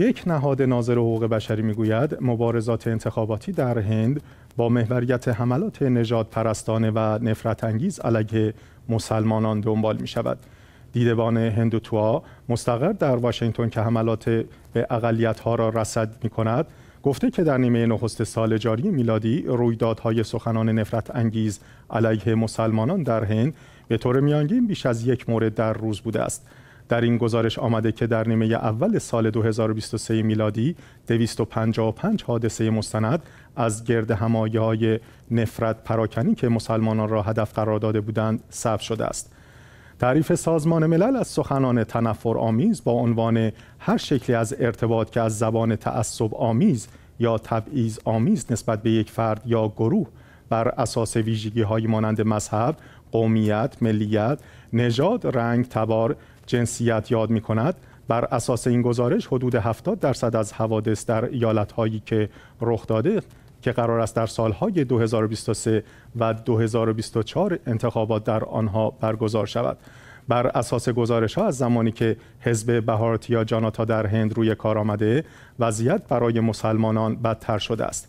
یک نهاد ناظر حقوق بشری میگوید مبارزات انتخاباتی در هند با محوریت حملات نجات پرستانه و نفرت انگیز علیه مسلمانان دنبال می شود. دیدبان هندوتوا مستقر در واشنگتن که حملات به اقلیت ها را رصد می کند گفته که در نیمه نخست سال جاری میلادی رویدادهای سخنان نفرت انگیز علیه مسلمانان در هند به طور میانگین بیش از یک مورد در روز بوده است در این گزارش آمده که در نیمه اول سال 2023 میلادی 255 حادثه مستند از گرد همایه های نفرت پراکنی که مسلمانان را هدف قرار داده بودند ثبت شده است. تعریف سازمان ملل از سخنان تنفر آمیز با عنوان هر شکلی از ارتباط که از زبان تعصب آمیز یا تبعیض آمیز نسبت به یک فرد یا گروه بر اساس ویژگی های مانند مذهب، قومیت، ملیت، نژاد، رنگ، تبار، جنسیت یاد می کند بر اساس این گزارش حدود 70 درصد از حوادث در هایی که رخ داده که قرار است در سالهای 2023 و 2024 انتخابات در آنها برگزار شود بر اساس گزارش ها از زمانی که حزب بهارتیا جاناتا در هند روی کار آمده وضعیت برای مسلمانان بدتر شده است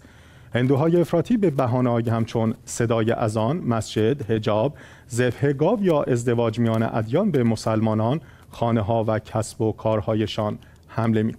هندوهای افراطی به بهانه‌های همچون صدای اذان، مسجد، حجاب، ذبح گاو یا ازدواج میان ادیان به مسلمانان، خانه و کسب و کارهایشان حمله می